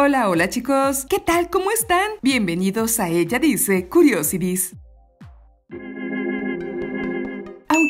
Hola, hola chicos, ¿qué tal? ¿Cómo están? Bienvenidos a Ella Dice Curiosities.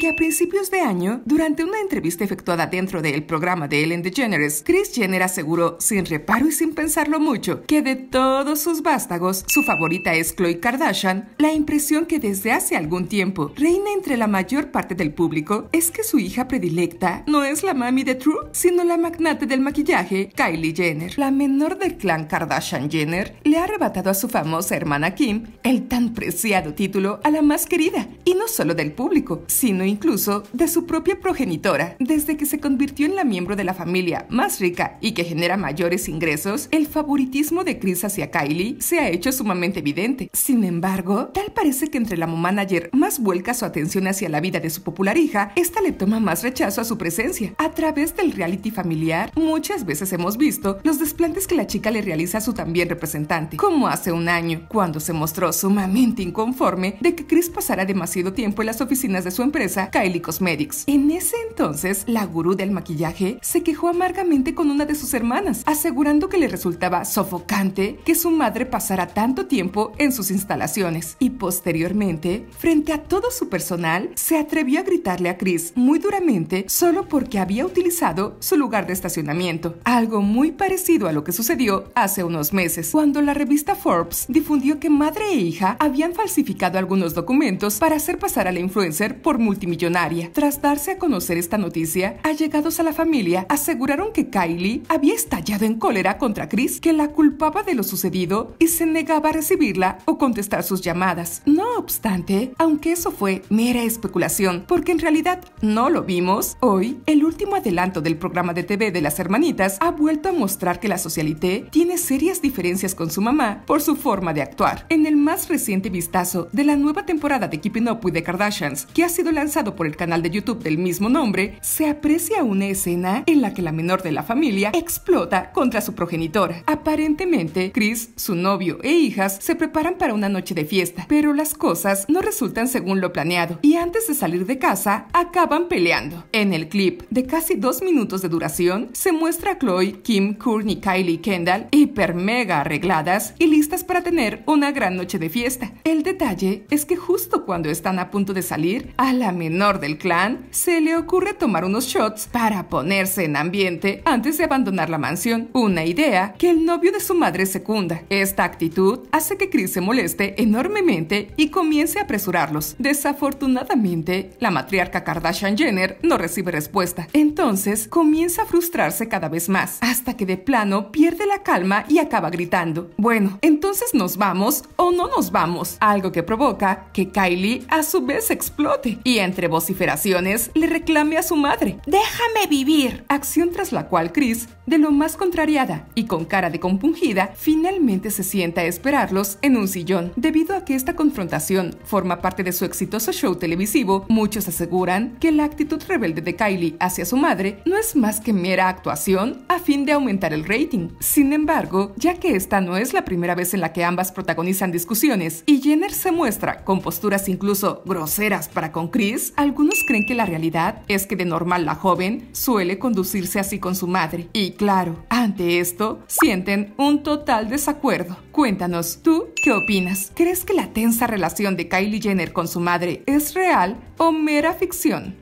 a principios de año, durante una entrevista efectuada dentro del programa de Ellen DeGeneres, Chris Jenner aseguró, sin reparo y sin pensarlo mucho, que de todos sus vástagos, su favorita es Khloe Kardashian. La impresión que desde hace algún tiempo reina entre la mayor parte del público es que su hija predilecta no es la mami de True, sino la magnate del maquillaje, Kylie Jenner. La menor del clan Kardashian Jenner le ha arrebatado a su famosa hermana Kim el tan preciado título a la más querida, y no solo del público, sino incluso incluso de su propia progenitora. Desde que se convirtió en la miembro de la familia más rica y que genera mayores ingresos, el favoritismo de Chris hacia Kylie se ha hecho sumamente evidente. Sin embargo, tal parece que entre la manager más vuelca su atención hacia la vida de su popular hija, esta le toma más rechazo a su presencia. A través del reality familiar, muchas veces hemos visto los desplantes que la chica le realiza a su también representante, como hace un año, cuando se mostró sumamente inconforme de que Chris pasara demasiado tiempo en las oficinas de su empresa Kylie Cosmetics. En ese entonces, la gurú del maquillaje se quejó amargamente con una de sus hermanas, asegurando que le resultaba sofocante que su madre pasara tanto tiempo en sus instalaciones. Y posteriormente, frente a todo su personal, se atrevió a gritarle a Chris muy duramente solo porque había utilizado su lugar de estacionamiento, algo muy parecido a lo que sucedió hace unos meses, cuando la revista Forbes difundió que madre e hija habían falsificado algunos documentos para hacer pasar a la influencer por multimillonaria millonaria. Tras darse a conocer esta noticia, allegados a la familia aseguraron que Kylie había estallado en cólera contra Chris, que la culpaba de lo sucedido y se negaba a recibirla o contestar sus llamadas. No obstante, aunque eso fue mera especulación, porque en realidad no lo vimos, hoy el último adelanto del programa de TV de las hermanitas ha vuelto a mostrar que la socialité tiene serias diferencias con su mamá por su forma de actuar. En el más reciente vistazo de la nueva temporada de Keeping Up with the Kardashians, que ha sido lanzada por el canal de YouTube del mismo nombre, se aprecia una escena en la que la menor de la familia explota contra su progenitora. Aparentemente, Chris, su novio e hijas se preparan para una noche de fiesta, pero las cosas no resultan según lo planeado y antes de salir de casa acaban peleando. En el clip de casi dos minutos de duración se muestra a Chloe, Kim, Courtney, Kylie Kendall hiper mega arregladas y listas para tener una gran noche de fiesta. El detalle es que justo cuando están a punto de salir, a la menor del clan, se le ocurre tomar unos shots para ponerse en ambiente antes de abandonar la mansión, una idea que el novio de su madre secunda. Esta actitud hace que Chris se moleste enormemente y comience a apresurarlos. Desafortunadamente, la matriarca Kardashian Jenner no recibe respuesta, entonces comienza a frustrarse cada vez más, hasta que de plano pierde la calma y acaba gritando, bueno, entonces nos vamos o no nos vamos, algo que provoca que Kylie a su vez explote y vociferaciones, le reclame a su madre. ¡Déjame vivir! Acción tras la cual Chris, de lo más contrariada y con cara de compungida, finalmente se sienta a esperarlos en un sillón. Debido a que esta confrontación forma parte de su exitoso show televisivo, muchos aseguran que la actitud rebelde de Kylie hacia su madre no es más que mera actuación a fin de aumentar el rating. Sin embargo, ya que esta no es la primera vez en la que ambas protagonizan discusiones y Jenner se muestra con posturas incluso groseras para con Chris, pues, algunos creen que la realidad es que de normal la joven suele conducirse así con su madre. Y claro, ante esto, sienten un total desacuerdo. Cuéntanos, ¿tú qué opinas? ¿Crees que la tensa relación de Kylie Jenner con su madre es real o mera ficción?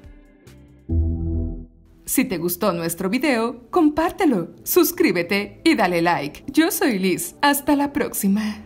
Si te gustó nuestro video, compártelo, suscríbete y dale like. Yo soy Liz, hasta la próxima.